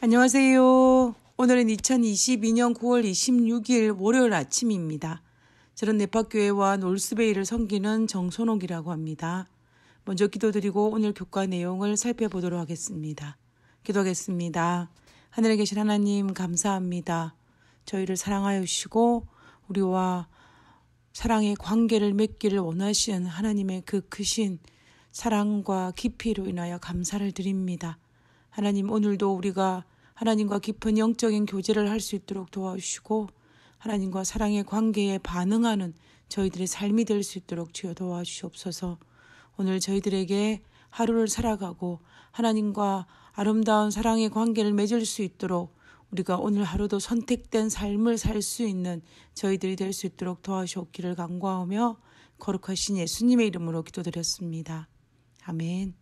안녕하세요. 오늘은 2022년 9월 26일 월요일 아침입니다. 저는 네파교회와 놀스베이를 섬기는 정선옥이라고 합니다. 먼저 기도드리고 오늘 교과 내용을 살펴보도록 하겠습니다. 기도하겠습니다. 하늘에 계신 하나님 감사합니다. 저희를 사랑하여 주시고 우리와 사랑의 관계를 맺기를 원하시는 하나님의 그 크신 사랑과 깊이로 인하여 감사를 드립니다. 하나님 오늘도 우리가 하나님과 깊은 영적인 교제를 할 수 있도록 도와주시고 하나님과 사랑의 관계에 반응하는 저희들의 삶이 될 수 있도록 주여 도와주시옵소서. 오늘 저희들에게 하루를 살아가고 하나님과 아름다운 사랑의 관계를 맺을 수 있도록 우리가 오늘 하루도 선택된 삶을 살 수 있는 저희들이 될 수 있도록 도와주옵기를 간구하며 거룩하신 예수님의 이름으로 기도드렸습니다. 아멘.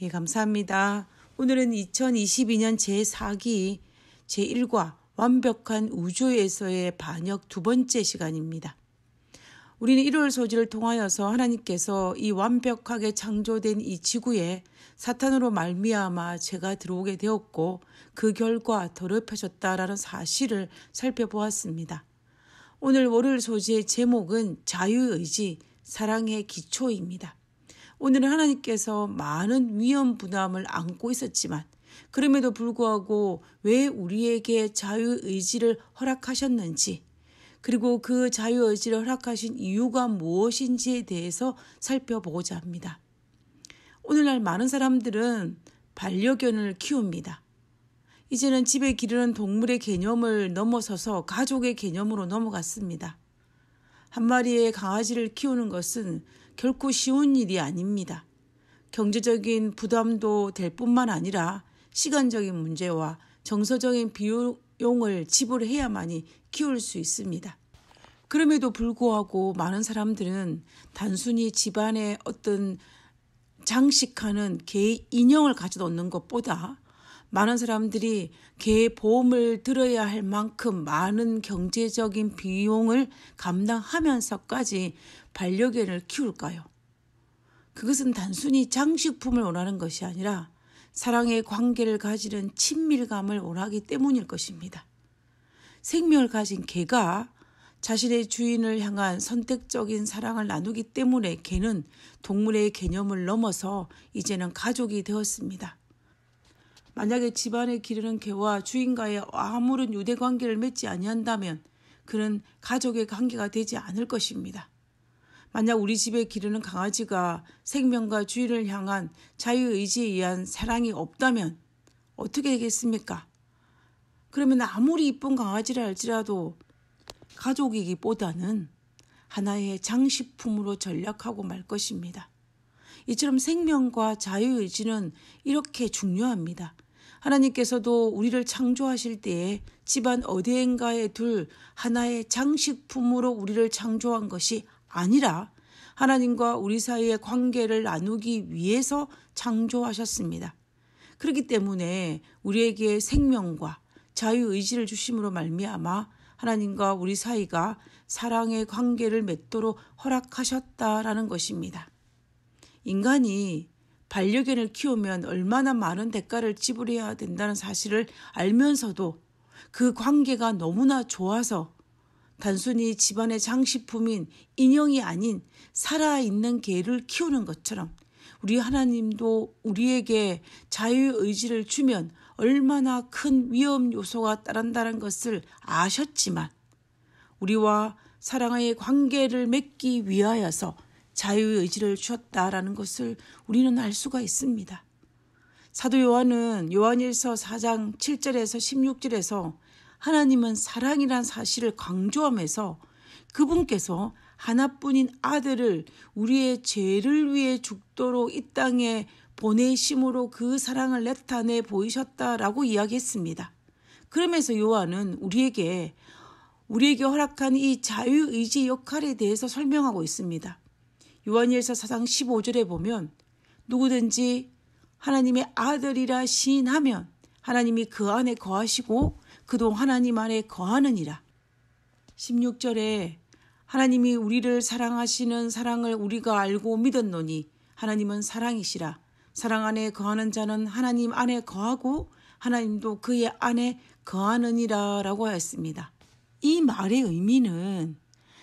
예, 감사합니다. 오늘은 2022년 제4기 제1과 완벽한 우주에서의 반역 두 번째 시간입니다. 우리는 1월 소지를 통하여서 하나님께서 이 완벽하게 창조된 이 지구에 사탄으로 말미암아 제가 들어오게 되었고 그 결과 더럽혀졌다라는 사실을 살펴보았습니다. 오늘 월요일 소지의 제목은 자유의지, 사랑의 기초입니다. 오늘은 하나님께서 많은 위험 부담을 안고 있었지만 그럼에도 불구하고 왜 우리에게 자유의지를 허락하셨는지 그리고 그 자유의지를 허락하신 이유가 무엇인지에 대해서 살펴보고자 합니다. 오늘날 많은 사람들은 반려견을 키웁니다. 이제는 집에 기르는 동물의 개념을 넘어서서 가족의 개념으로 넘어갔습니다. 한 마리의 강아지를 키우는 것은 결코 쉬운 일이 아닙니다. 경제적인 부담도 될 뿐만 아니라 시간적인 문제와 정서적인 비용을 지불해야만이 키울 수 있습니다. 그럼에도 불구하고 많은 사람들은 단순히 집안의 어떤 장식하는 개 인형을 가져놓는 것보다 많은 사람들이 개의 보험을 들어야 할 만큼 많은 경제적인 비용을 감당하면서까지 반려견을 키울까요? 그것은 단순히 장식품을 원하는 것이 아니라 사랑의 관계를 가지는 친밀감을 원하기 때문일 것입니다. 생명을 가진 개가 자신의 주인을 향한 선택적인 사랑을 나누기 때문에 개는 동물의 개념을 넘어서 이제는 가족이 되었습니다. 만약에 집안에 기르는 개와 주인과의 아무런 유대 관계를 맺지 아니한다면 그는 가족의 관계가 되지 않을 것입니다. 만약 우리 집에 기르는 강아지가 생명과 주인을 향한 자유의지에 의한 사랑이 없다면 어떻게 되겠습니까? 그러면 아무리 이쁜 강아지라 할지라도 가족이기보다는 하나의 장식품으로 전략하고 말 것입니다. 이처럼 생명과 자유의지는 이렇게 중요합니다. 하나님께서도 우리를 창조하실 때에 집안 어디엔가에 둘 하나의 장식품으로 우리를 창조한 것이 아니라 하나님과 우리 사이의 관계를 나누기 위해서 창조하셨습니다. 그렇기 때문에 우리에게 생명과 자유의지를 주심으로 말미암아 하나님과 우리 사이가 사랑의 관계를 맺도록 허락하셨다라는 것입니다. 인간이 반려견을 키우면 얼마나 많은 대가를 지불해야 된다는 사실을 알면서도 그 관계가 너무나 좋아서 단순히 집안의 장식품인 인형이 아닌 살아있는 개를 키우는 것처럼 우리 하나님도 우리에게 자유의지를 주면 얼마나 큰 위험 요소가 따른다는 것을 아셨지만 우리와 사랑의 관계를 맺기 위하여서 자유의 의지를 주었다라는 것을 우리는 알 수가 있습니다. 사도 요한은 요한일서 4장 7절에서 16절에서 하나님은 사랑이란 사실을 강조하면서 그분께서 하나뿐인 아들을 우리의 죄를 위해 죽도록 이 땅에 보내심으로 그 사랑을 나타내 보이셨다라고 이야기했습니다. 그러면서 요한은 우리에게 우리에게 허락한 이 자유의지 역할에 대해서 설명하고 있습니다. 요한일서 4장 15절에 보면 누구든지 하나님의 아들이라 시인하면 하나님이 그 안에 거하시고 그도 하나님 안에 거하느니라. 16절에 하나님이 우리를 사랑하시는 사랑을 우리가 알고 믿었노니 하나님은 사랑이시라. 사랑 안에 거하는 자는 하나님 안에 거하고 하나님도 그의 안에 거하느니라 라고 하였습니다. 이 말의 의미는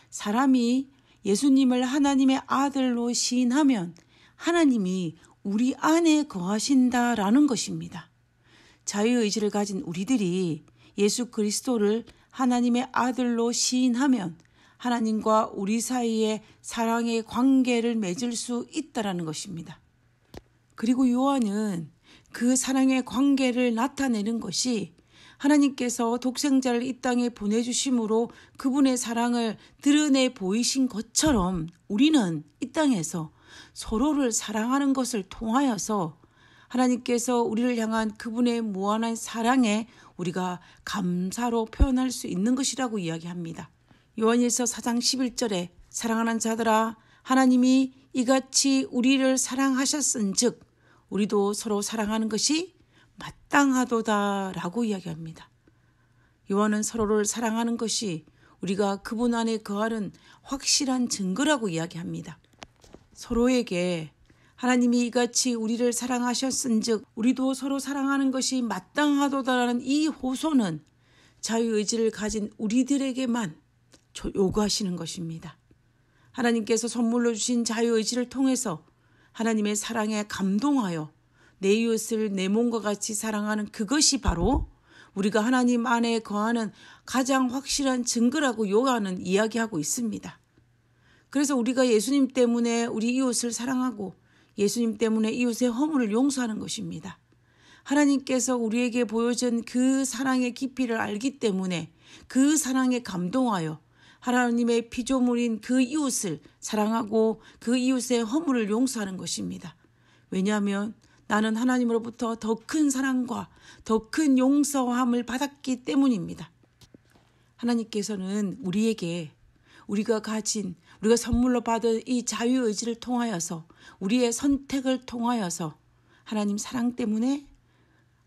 사람이 예수님을 하나님의 아들로 시인하면 하나님이 우리 안에 거하신다라는 것입니다. 자유의지를 가진 우리들이 예수 그리스도를 하나님의 아들로 시인하면 하나님과 우리 사이에 사랑의 관계를 맺을 수 있다라는 것입니다. 그리고 요한은 그 사랑의 관계를 나타내는 것이 하나님께서 독생자를 이 땅에 보내주심으로 그분의 사랑을 드러내 보이신 것처럼 우리는 이 땅에서 서로를 사랑하는 것을 통하여서 하나님께서 우리를 향한 그분의 무한한 사랑에 우리가 감사로 표현할 수 있는 것이라고 이야기합니다. 요한일서 4장 11절에 사랑하는 자들아 하나님이 이같이 우리를 사랑하셨은즉 우리도 서로 사랑하는 것이 합당하도다 라고 이야기합니다. 요한은 서로를 사랑하는 것이 우리가 그분 안에 거하는 확실한 증거라고 이야기합니다. 서로에게 하나님이 이같이 우리를 사랑하셨은즉 우리도 서로 사랑하는 것이 마땅하도다라는 이 호소는 자유의지를 가진 우리들에게만 요구하시는 것입니다. 하나님께서 선물로 주신 자유의지를 통해서 하나님의 사랑에 감동하여 내 이웃을 내 몸과 같이 사랑하는 그것이 바로 우리가 하나님 안에 거하는 가장 확실한 증거라고 요가는 이야기하고 있습니다. 그래서 우리가 예수님 때문에 우리 이웃을 사랑하고 예수님 때문에 이웃의 허물을 용서하는 것입니다. 하나님께서 우리에게 보여준 그 사랑의 깊이를 알기 때문에 그 사랑에 감동하여 하나님의 피조물인 그 이웃을 사랑하고 그 이웃의 허물을 용서하는 것입니다. 왜냐하면 나는 하나님으로부터 더 큰 사랑과 더 큰 용서함을 받았기 때문입니다. 하나님께서는 우리에게 우리가 가진 우리가 선물로 받은 이 자유 의지를 통하여서 우리의 선택을 통하여서 하나님 사랑 때문에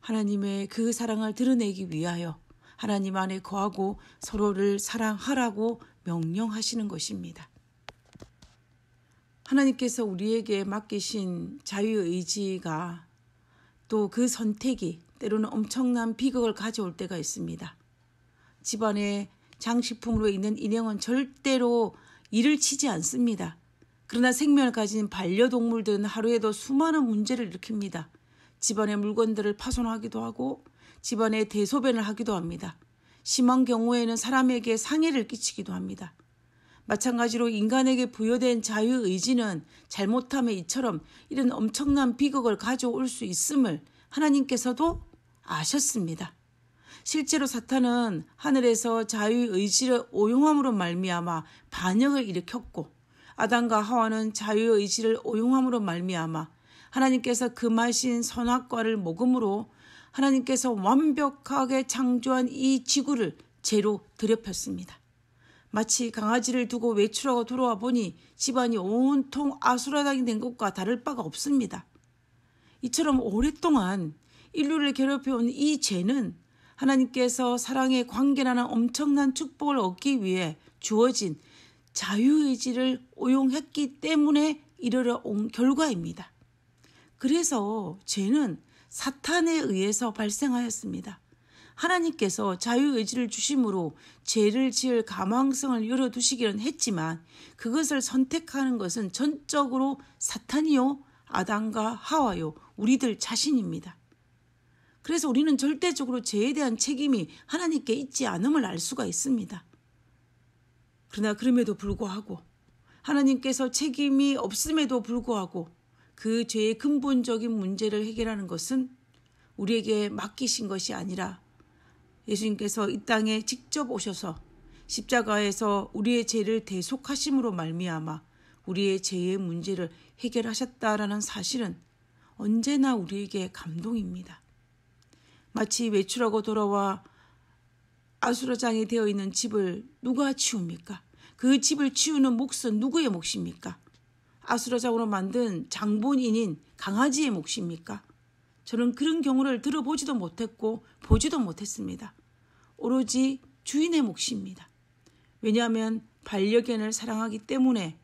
하나님의 그 사랑을 드러내기 위하여 하나님 안에 거하고 서로를 사랑하라고 명령하시는 것입니다. 하나님께서 우리에게 맡기신 자유의지가 또 그 선택이 때로는 엄청난 비극을 가져올 때가 있습니다. 집안에 장식품으로 있는 인형은 절대로 이를 치지 않습니다. 그러나 생명을 가진 반려동물들은 하루에도 수많은 문제를 일으킵니다. 집안의 물건들을 파손하기도 하고 집안의 대소변을 하기도 합니다. 심한 경우에는 사람에게 상해를 끼치기도 합니다. 마찬가지로 인간에게 부여된 자유의지는 잘못함에 이처럼 이런 엄청난 비극을 가져올 수 있음을 하나님께서도 아셨습니다. 실제로 사탄은 하늘에서 자유의지를 오용함으로 말미암아 반역을 일으켰고 아담과 하와는 자유의지를 오용함으로 말미암아 하나님께서 금하신 선악과를 먹음으로 하나님께서 완벽하게 창조한 이 지구를 죄로 들여폈습니다. 마치 강아지를 두고 외출하고 돌아와 보니 집안이 온통 아수라장이 된 것과 다를 바가 없습니다. 이처럼 오랫동안 인류를 괴롭혀온 이 죄는 하나님께서 사랑의 관계라는 엄청난 축복을 얻기 위해 주어진 자유의지를 오용했기 때문에 이르러 온 결과입니다. 그래서 죄는 사탄에 의해서 발생하였습니다. 하나님께서 자유의지를 주심으로 죄를 지을 가망성을 열어두시기는 했지만 그것을 선택하는 것은 전적으로 사탄이요, 아담과 하와요, 우리들 자신입니다. 그래서 우리는 절대적으로 죄에 대한 책임이 하나님께 있지 않음을 알 수가 있습니다. 그러나 그럼에도 불구하고 하나님께서 책임이 없음에도 불구하고 그 죄의 근본적인 문제를 해결하는 것은 우리에게 맡기신 것이 아니라 예수님께서 이 땅에 직접 오셔서 십자가에서 우리의 죄를 대속하심으로 말미암아 우리의 죄의 문제를 해결하셨다라는 사실은 언제나 우리에게 감동입니다. 마치 외출하고 돌아와 아수라장이 되어 있는 집을 누가 치웁니까? 그 집을 치우는 몫은 누구의 몫입니까? 아수라장으로 만든 장본인인 강아지의 몫입니까? 저는 그런 경우를 들어보지도 못했고 보지도 못했습니다. 오로지 주인의 몫입니다. 왜냐하면 반려견을 사랑하기 때문에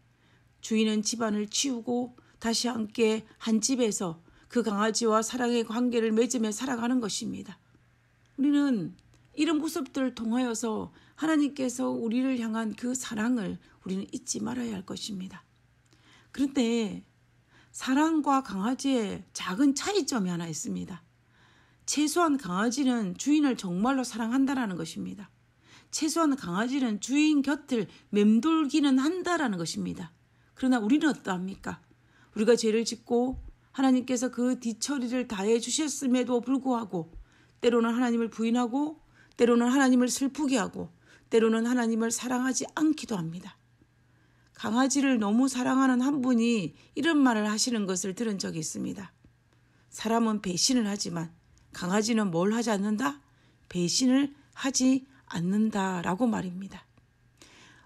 주인은 집안을 치우고 다시 함께 한 집에서 그 강아지와 사랑의 관계를 맺으며 살아가는 것입니다. 우리는 이런 모습들을 통하여서 하나님께서 우리를 향한 그 사랑을 우리는 잊지 말아야 할 것입니다. 그런데 사람과 강아지의 작은 차이점이 하나 있습니다. 최소한 강아지는 주인을 정말로 사랑한다라는 것입니다. 최소한 강아지는 주인 곁을 맴돌기는 한다라는 것입니다. 그러나 우리는 어떠합니까? 우리가 죄를 짓고 하나님께서 그 뒤처리를 다해 주셨음에도 불구하고 때로는 하나님을 부인하고 때로는 하나님을 슬프게 하고 때로는 하나님을 사랑하지 않기도 합니다. 강아지를 너무 사랑하는 한 분이 이런 말을 하시는 것을 들은 적이 있습니다. 사람은 배신을 하지만 강아지는 뭘 하지 않는다? 배신을 하지 않는다라고 말입니다.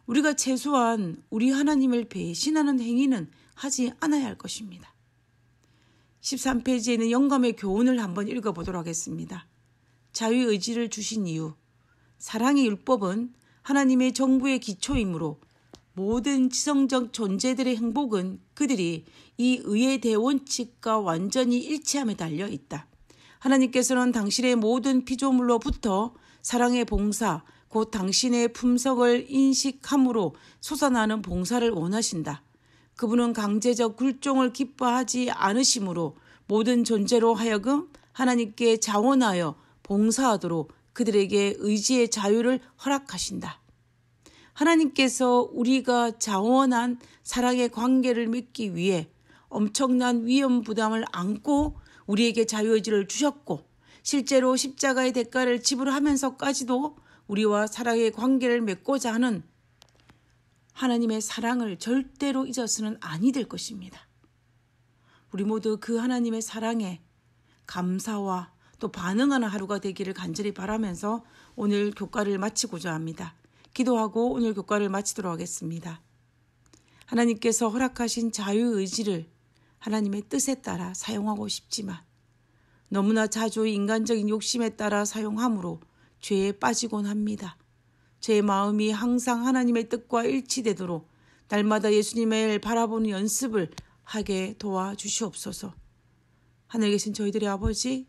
우리가 최소한 우리 하나님을 배신하는 행위는 하지 않아야 할 것입니다. 13페이지에 는 영감의 교훈을 한번 읽어보도록 하겠습니다. 자유의지를 주신 이유. 사랑의 율법은 하나님의 정부의 기초이므로 모든 지성적 존재들의 행복은 그들이 이 의의 대원칙과 완전히 일치함에 달려 있다. 하나님께서는 당신의 모든 피조물로부터 사랑의 봉사, 곧 당신의 품성을 인식함으로 솟아나는 봉사를 원하신다. 그분은 강제적 굴종을 기뻐하지 않으심으로 모든 존재로 하여금 하나님께 자원하여 봉사하도록 그들에게 의지의 자유를 허락하신다. 하나님께서 우리가 자원한 사랑의 관계를 맺기 위해 엄청난 위험 부담을 안고 우리에게 자유의지를 주셨고 실제로 십자가의 대가를 지불하면서까지도 우리와 사랑의 관계를 맺고자 하는 하나님의 사랑을 절대로 잊어서는 아니 될 것입니다. 우리 모두 그 하나님의 사랑에 감사와 또 반응하는 하루가 되기를 간절히 바라면서 오늘 교과를 마치고자 합니다. 기도하고 오늘 교과를 마치도록 하겠습니다. 하나님께서 허락하신 자유의지를 하나님의 뜻에 따라 사용하고 싶지만 너무나 자주 인간적인 욕심에 따라 사용함으로 죄에 빠지곤 합니다. 제 마음이 항상 하나님의 뜻과 일치되도록 날마다 예수님을 바라보는 연습을 하게 도와주시옵소서. 하늘에 계신 저희들의 아버지,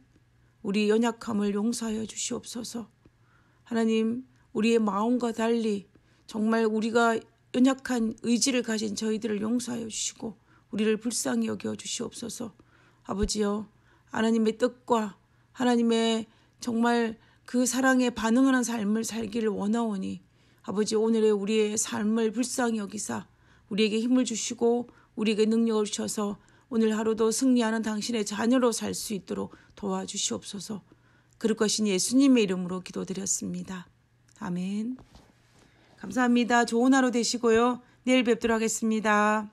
우리 연약함을 용서하여 주시옵소서. 하나님, 우리의 마음과 달리 정말 우리가 연약한 의지를 가진 저희들을 용서하여 주시고 우리를 불쌍히 여겨 주시옵소서. 아버지여 하나님의 뜻과 하나님의 정말 그 사랑에 반응하는 삶을 살기를 원하오니 아버지 오늘의 우리의 삶을 불쌍히 여기사 우리에게 힘을 주시고 우리에게 능력을 주셔서 오늘 하루도 승리하는 당신의 자녀로 살 수 있도록 도와주시옵소서. 그럴 것이니 예수님의 이름으로 기도드렸습니다. 아멘. 감사합니다. 좋은 하루 되시고요. 내일 뵙도록 하겠습니다.